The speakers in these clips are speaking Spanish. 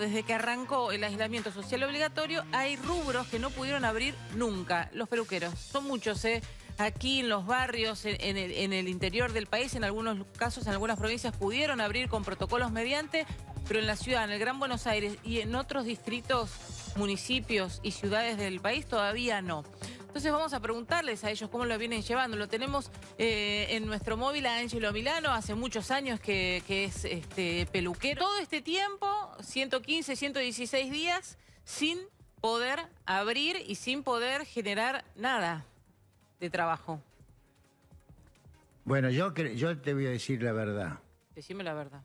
Desde que arrancó el aislamiento social obligatorio, hay rubros que no pudieron abrir nunca. Los peluqueros, son muchos, ¿eh? Aquí en los barrios, en, el, interior del país, en algunos casos, en algunas provincias pudieron abrir con protocolos mediante, pero en la ciudad, en el Gran Buenos Aires y en otros distritos, municipios y ciudades del país todavía no. Entonces vamos a preguntarles a ellos cómo lo vienen llevando. Lo tenemos eh, en nuestro móvil a Angelo Milano, hace muchos años que, es este, peluquero. Todo este tiempo 115, 116 días sin poder abrir y sin poder generar nada de trabajo. Bueno, yo, yo te voy a decir la verdad. Decime la verdad.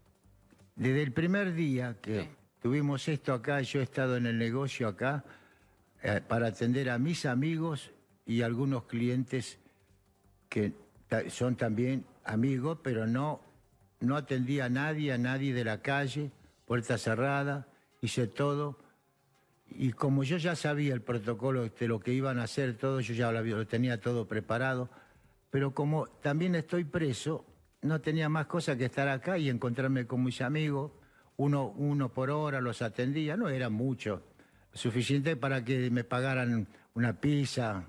Desde el primer día que tuvimos esto acá, yo he estado en el negocio acá eh, para atender a mis amigos y algunos clientes que son también amigos, pero no, no atendía a nadie, a nadie de la calle puerta cerrada, hice todo. Y como yo ya sabía el protocolo de este, lo que iban a hacer, todo, yo ya lo tenía todo preparado. Pero como también estoy preso, no tenía más cosa que estar acá y encontrarme con mis amigos. Uno, uno por hora los atendía, no era mucho. Suficiente para que me pagaran una pizza,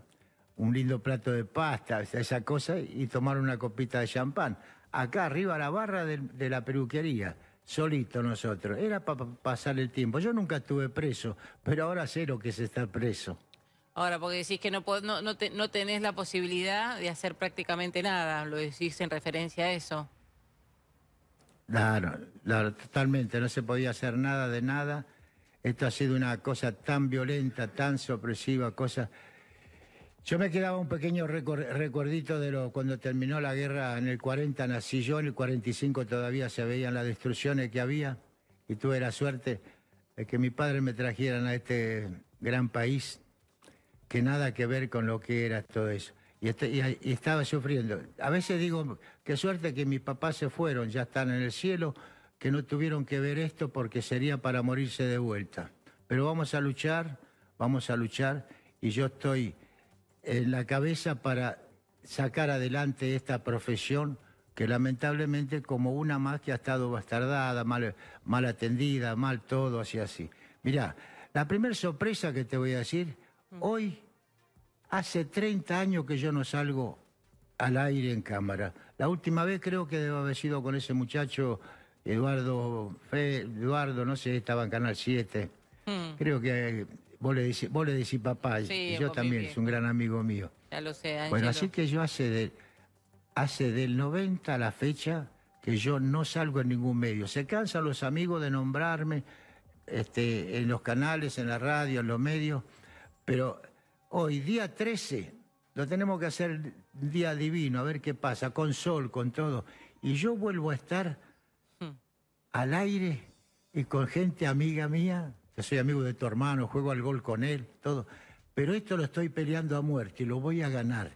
un lindo plato de pasta, esa cosa, y tomar una copita de champán. Acá arriba la barra de, de la peruquería solito nosotros. Era para pasar el tiempo. Yo nunca estuve preso, pero ahora sé lo que es estar preso. Ahora, porque decís que no, no, tenés la posibilidad de hacer prácticamente nada, lo decís en referencia a eso. Claro, claro, totalmente, no se podía hacer nada de nada. Esto ha sido una cosa tan violenta, tan sopresiva, cosa yo me quedaba un pequeño recordito de lo, cuando terminó la guerra en el 40, nací yo, en el 45 todavía se veían las destrucciones que había y tuve la suerte de que mi padre me trajeran a este gran país que nada que ver con lo que era todo eso. Este, y, y estaba sufriendo. A veces digo, qué suerte que mis papás se fueron, ya están en el cielo, que no tuvieron que ver esto porque sería para morirse de vuelta. Pero vamos a luchar, vamos a luchar y yo estoy en eh, la cabeza para sacar adelante esta profesión que lamentablemente como una más que ha estado bastardada, mal, mal atendida, mal todo, así así. Mirá, la primera sorpresa que te voy a decir, hoy hace 30 años que yo no salgo al aire en cámara. La última vez creo que debe haber sido con ese muchacho Eduardo, Eduardo, no sé, estaba en Canal 7. Hmm. Creo que vos le decís, papá, yo también, es un gran amigo mío. Ya lo sé, Bueno, así que yo hace, de, hace del 90 a la fecha que yo no salgo en ningún medio. Se cansan los amigos de nombrarme este, en los canales, en la radio, en los medios, pero hoy, día 13, lo tenemos que hacer día divino, a ver qué pasa, con sol, con todo. Y yo vuelvo a estar hmm. al aire y con gente amiga mía yo soy amigo de tu hermano, juego al gol con él, todo. Pero esto lo estoy peleando a muerte y lo voy a ganar.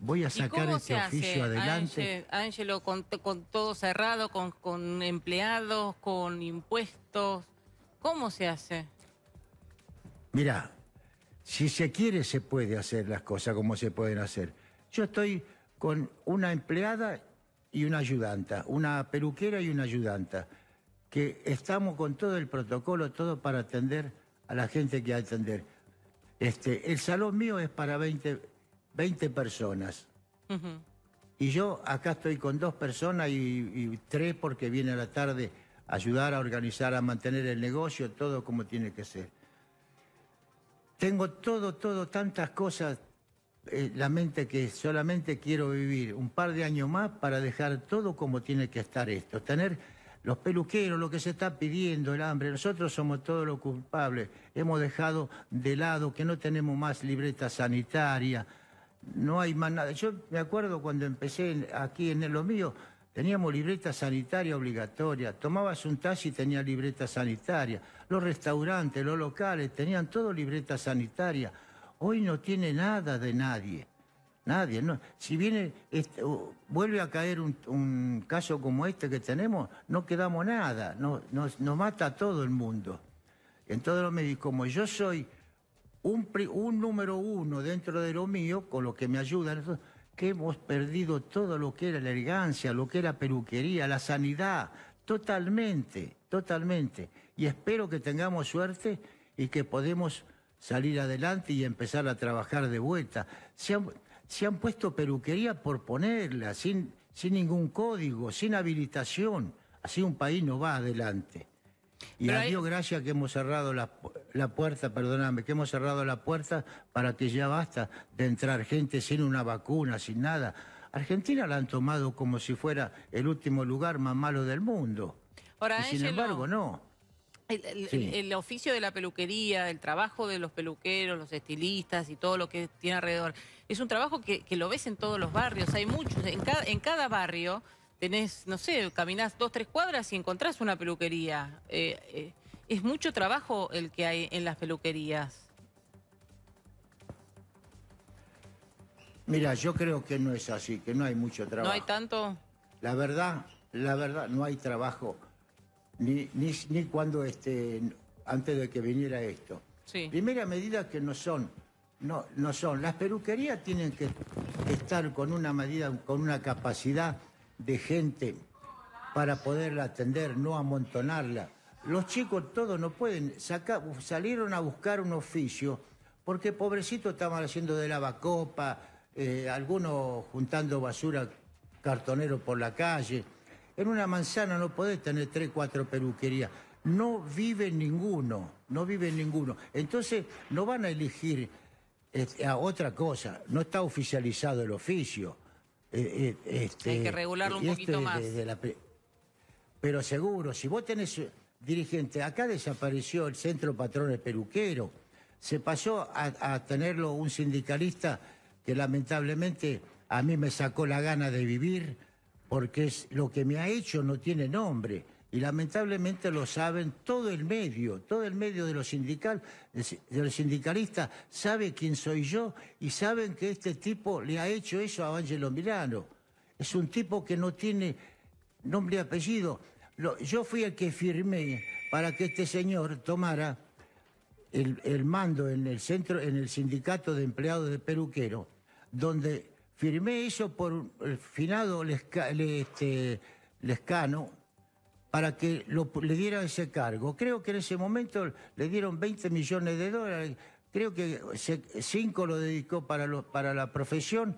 Voy a sacar este oficio adelante. Ángelo, con, con, todo cerrado, con, con empleados, con impuestos. ¿Cómo se hace? Mirá, si se quiere se puede hacer las cosas como se pueden hacer. Yo estoy con una empleada y una ayudanta, una peluquera y una ayudanta que estamos con todo el protocolo, todo para atender a la gente que atender. Este, el salón mío es para 20, personas. Y yo acá estoy con dos personas y, tres porque viene a la tarde a ayudar a organizar, a mantener el negocio, todo como tiene que ser. Tengo todo, todo, tantas cosas, en eh, la mente que solamente quiero vivir un par de años más para dejar todo como tiene que estar esto. Tener los peluqueros, lo que se está pidiendo, el hambre. Nosotros somos todos los culpables. Hemos dejado de lado que no tenemos más libreta sanitaria. No hay más nada. Yo me acuerdo cuando empecé aquí en lo mío, teníamos libreta sanitaria obligatoria. Tomabas un taxi y tenía libreta sanitaria. Los restaurantes, los locales tenían todo libreta sanitaria. Hoy no tiene nada de nadie. Nadie, no. Si viene, este, vuelve a caer un, caso como este que tenemos, no quedamos nada, no, nos, mata a todo el mundo. Entonces los médicos, como yo soy un, un número uno dentro de lo mío, con lo que me ayudan, que hemos perdido todo lo que era la elegancia, lo que era peluquería, la sanidad, totalmente, totalmente. Y espero que tengamos suerte y que podemos salir adelante y empezar a trabajar de vuelta. Se se han puesto peluquería por ponerla, sin, sin ningún código, sin habilitación. Así un país no va adelante. Y a Dios gracias que hemos cerrado la, la puerta, perdóname, que hemos cerrado la puerta para que ya basta de entrar gente sin una vacuna, sin nada. Argentina la han tomado como si fuera el último lugar más malo del mundo. y sin embargo, no. El, oficio de la peluquería, el trabajo de los peluqueros, los estilistas y todo lo que tiene alrededor, es un trabajo que, lo ves en todos los barrios, hay muchos, en cada, barrio tenés, no sé, caminás dos, tres cuadras y encontrás una peluquería. Eh, eh, es mucho trabajo el que hay en las peluquerías. Mira, yo creo que no es así, que no hay mucho trabajo. ¿No hay tanto? La verdad, la verdad, no hay trabajo ni, ni, cuando este, antes de que viniera esto. Primera medida que no son, no, no son. Las peluquerías tienen que estar con una medida, con una capacidad de gente para poderla atender, no amontonarla. Los chicos todos no pueden sacar, salieron a buscar un oficio porque pobrecitos estaban haciendo de lavacopa, eh, algunos juntando basura cartonero por la calle. En una manzana no podés tener tres, cuatro peluquerías. No vive ninguno, no vive ninguno. Entonces no van a elegir este, a otra cosa. No está oficializado el oficio. Eh, eh, este, Hay que regularlo un poquito este más. pero seguro, si vos tenés eh, dirigente, acá desapareció el Centro Patrones Peluquero, se pasó a tenerlo un sindicalista que lamentablemente a mí me sacó la gana de vivir porque es lo que me ha hecho no tiene nombre. Y lamentablemente lo saben todo el medio, todo el medio de los, sindical, de sindicalistas sabe quién soy yo y saben que este tipo le ha hecho eso a Angelo Milano. Es un tipo que no tiene nombre y apellido. yo fui el que firmé para que este señor tomara el, mando en el centro, en el sindicato de empleados de peluquero, donde Firmé eso por el finado este, Lescano para que le diera ese cargo. Creo que en ese momento le dieron 20 millones de dólares. Creo que 5 lo dedicó para, para la profesión.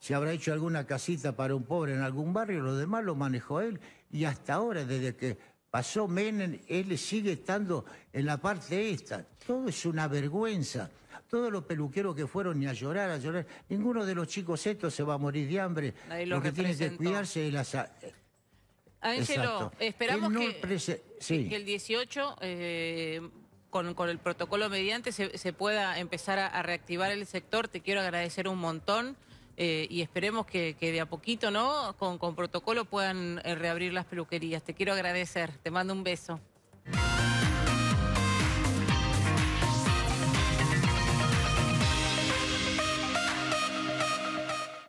Se habrá hecho alguna casita para un pobre en algún barrio, lo demás lo manejó él. Y hasta ahora, desde que pasó Menem, él sigue estando en la parte esta. Todo es una vergüenza todos los peluqueros que fueron ni a llorar, a llorar, ninguno de los chicos estos se va a morir de hambre. lo, que tienen que cuidarse es la Ángelo, esperamos que, el 18, eh, con, el protocolo mediante, se, pueda empezar a, reactivar el sector. Te quiero agradecer un montón eh, y esperemos que, que, de a poquito, ¿no? Con, protocolo puedan eh, reabrir las peluquerías. Te quiero agradecer. Te mando un beso.